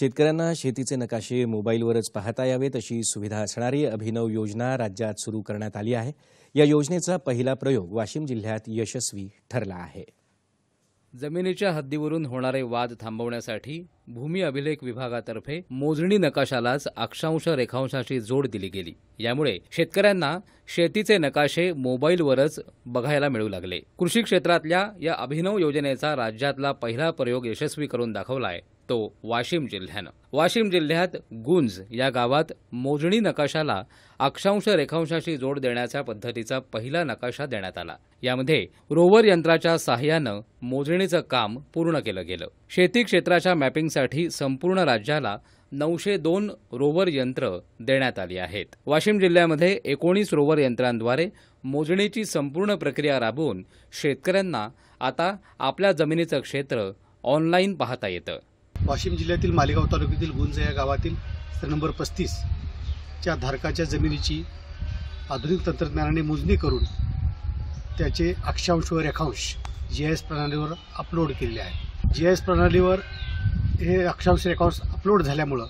शेतकऱ्यांना शेतीचे नकाशे मोबाईलवरच पाहता यावेत अशी सुविधा असणारी अभिनव योजना राज्यात सुरू करण्यात आली आहे या योजनेचा पहिला प्रयोग वाशिम जिल्ह्यात यशस्वी ठरला आहे जमिनीच्या हद्दीवरून होणारे वाद थांबवण्यासाठी भूमी अभिलेख विभागातर्फे मोजणी नकाशालाच अक्षांश रेखांशाशी जोड दिली गेली यामुळे शेतकऱ्यांना शेतीचे नकाशे मोबाईलवरच बघायला मिळू लागले कृषी क्षेत्रातल्या या अभिनव योजनेचा राज्यातला पहिला प्रयोग यशस्वी करून दाखवलाय तो वाशिम जिल्ह्यानं वाशिम जिल्ह्यात गुंज या गावात मोजणी नकाशाला अक्षांश रेखांशाशी जोड देण्याच्या पद्धतीचा पहिला नकाशा देण्यात आला यामध्ये रोवर यंत्राच्या सहाय्यानं मोजणीचं काम पूर्ण केलं गेलं शेती क्षेत्राच्या मॅपिंग साठी संपूर्ण राज्याला नऊशे दोन रोवर यंत्र देण्यात आली आहेत वाशिम जिल्ह्यामध्ये एकोणीस रोवर यंत्रांद्वारे मोजणीची संपूर्ण प्रक्रिया राबवून शेतकऱ्यांना आता आपल्या जमिनीचं क्षेत्र ऑनलाईन पाहता येतं वाशिम जिल्ह्यातील मालेगाव तालुक्यातील गुंज या गावातील नंबर पस्तीसच्या धारकाच्या जमिनीची आधुनिक तंत्रज्ञानाने मोजणी करून त्याचे अक्षांश व रेखांश जी एस प्रणालीवर अपलोड केलेले आहे जी एस प्रणालीवर हे अक्षांश रेकॉर्ड्स अपलोड झाल्यामुळं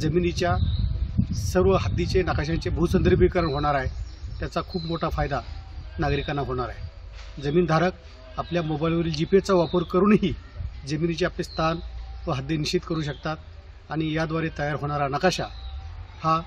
जमिनीच्या सर्व हद्दीचे नकाशांचे भूसंदर्भीकरण होणार आहे त्याचा खूप मोठा फायदा नागरिकांना होणार आहे जमीनधारक आपल्या मोबाईलवरील जी पेचा वापर करूनही जमिनीचे आपले स्थान व हद्दी निश्चित करू शकतात आणि याद्वारे तयार होणारा नकाशा हा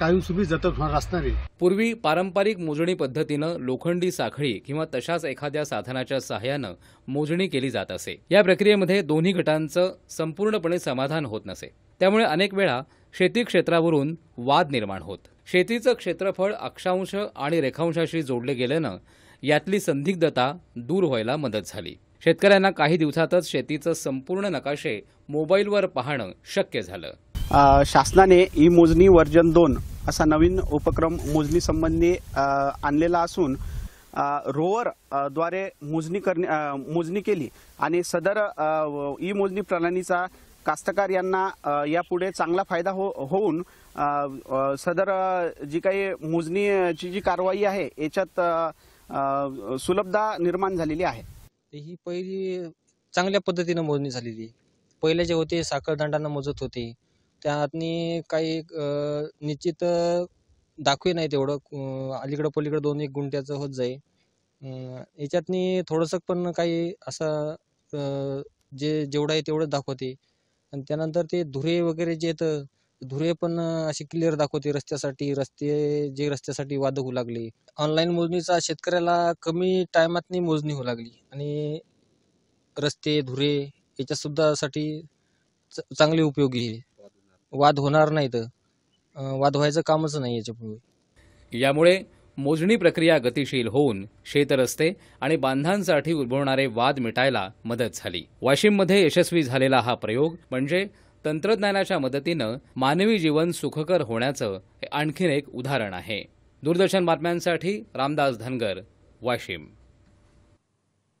कायमस्वरूपी जतक होणार आहे पूर्वी पारंपरिक मोजणी पद्धतीनं लोखंडी साखळी किंवा तशाच एखाद्या साधनाच्या सहाय्यानं मोजणी केली जात असे या प्रक्रियेमध्ये दोन्ही गटांचं संपूर्णपणे समाधान होत नसे त्यामुळे अनेक वेळा शेती क्षेत्रावरून वाद निर्माण होत शेतीचं क्षेत्रफळ अक्षांश आणि रेखांशाशी जोडले गेल्यानं यातली संदिग्धता दूर व्हायला मदत झाली शेतकऱ्यांना काही दिवसातच शेतीचं संपूर्ण नकाशे मोबाईलवर पाहणं शक्य झालं शासनाने ई मोजणी वर्जन दोन असा नवीन उपक्रम मोजणीसंबंधी आणलेला असून रोवर द्वारे मोजणी करणे मोजणी केली आणि सदर ई मोजणी प्रणालीचा कास्तकार यांना यापुढे चांगला फायदा हो होऊन सदर जी काही मोजणीची जी कारवाई आहे याच्यात सुलभता निर्माण झालेली आहे ही पहिली चांगल्या पद्धतीनं मोजणी झालेली पहिले जे होते साखरदंडांना मोजत होते त्यातनी काही निश्चित दाखवे नाही तेवढं अलीकडं पलीकडं दोन एक गुंट्याचं होत जाई याच्यातनी थोडंसं पण काही असं जे जेवढं आहे तेवढंच दाखवते आणि त्यानंतर ते धुरे वगैरे जे येतं धुरे पण असे क्लिअर दाखवते रस्त्यासाठी रस्ते जे रस्त्यासाठी वाद होऊ लागले ऑनलाईन मोजणीचा शेतकऱ्याला कमी टायमातनी मोजणी होऊ लागली आणि रस्ते धुरे याच्यासुद्धासाठी च चांगले उपयोगी आहे वाद होणार नाहीत वाद व्हायचं कामच नाही याच्यापूर्वी यामुळे मोजणी प्रक्रिया गतिशील होऊन शेतरस्ते आणि बांधांसाठी उद्भवणारे वाद मिटायला मदत झाली वाशिममध्ये यशस्वी झालेला हा प्रयोग म्हणजे तंत्रज्ञानाच्या मदतीनं मानवी जीवन सुखकर होण्याचं आणखीन एक उदाहरण आहे दूरदर्शन बातम्यांसाठी रामदास धनगर वाशिम